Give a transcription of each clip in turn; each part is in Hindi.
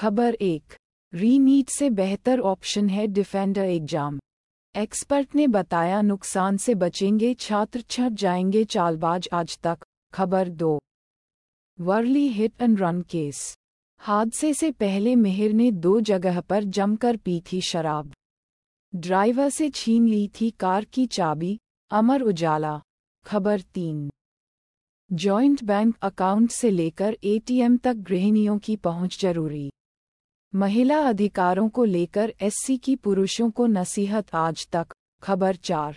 खबर एक रीनीट से बेहतर ऑप्शन है डिफेंडर एग्जाम एक्सपर्ट ने बताया नुकसान से बचेंगे छात्र छट जाएंगे चालबाज आज तक खबर दो Worli hit and run case हादसे से पहले मेहर ने दो जगह पर जमकर पी थी शराब ड्राइवर से छीन ली थी कार की चाबी अमर उजाला खबर तीन जॉइंट बैंक अकाउंट से लेकर एटीएम तक गृहिणियों की पहुंच जरूरी महिला अधिकारों को लेकर एससी की पुरुषों को नसीहत आज तक खबर चार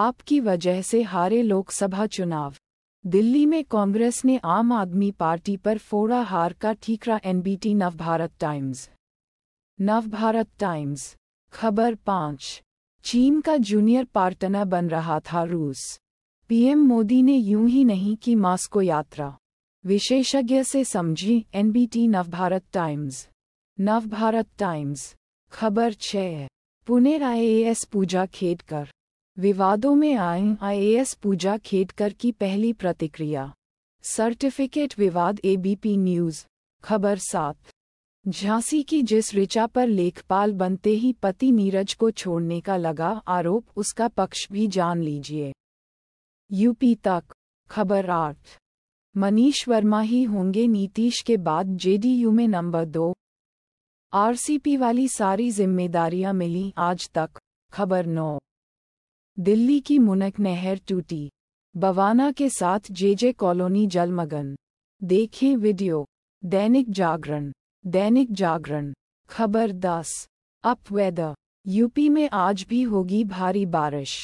आपकी वजह से हारे लोकसभा चुनाव दिल्ली में कांग्रेस ने आम आदमी पार्टी पर फोड़ा हार का ठीकरा NBT Navbharat Times Navbharat Times खबर पाँच चीन का जूनियर पार्टनर बन रहा था रूस पीएम मोदी ने यूं ही नहीं की मास्को यात्रा विशेषज्ञ से समझी NBT Navbharat Times Navbharat Times खबर छ पुणे आईएएस पूजा खेडकर विवादों में आए आईएएस पूजा खेडकर की पहली प्रतिक्रिया सर्टिफिकेट विवाद एबीपी न्यूज खबर सात झांसी की जिस ऋचा पर लेखपाल बनते ही पति नीरज को छोड़ने का लगा आरोप उसका पक्ष भी जान लीजिए यूपी तक खबर आठ मनीष वर्मा ही होंगे नीतीश के बाद जेडीयू में नंबर दो आरसीपी वाली सारी जिम्मेदारियां मिली आज तक खबर नौ दिल्ली की मुनक नहर टूटी बवाना के साथ जेजे कॉलोनी जलमगन देखें वीडियो दैनिक जागरण दैनिक जागरण खबर दस अप वेदर यूपी में आज भी होगी भारी बारिश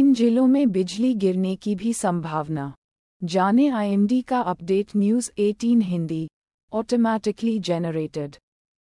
इन जिलों में बिजली गिरने की भी संभावना जाने आईएमडी का update news 18 Hindi automatically generated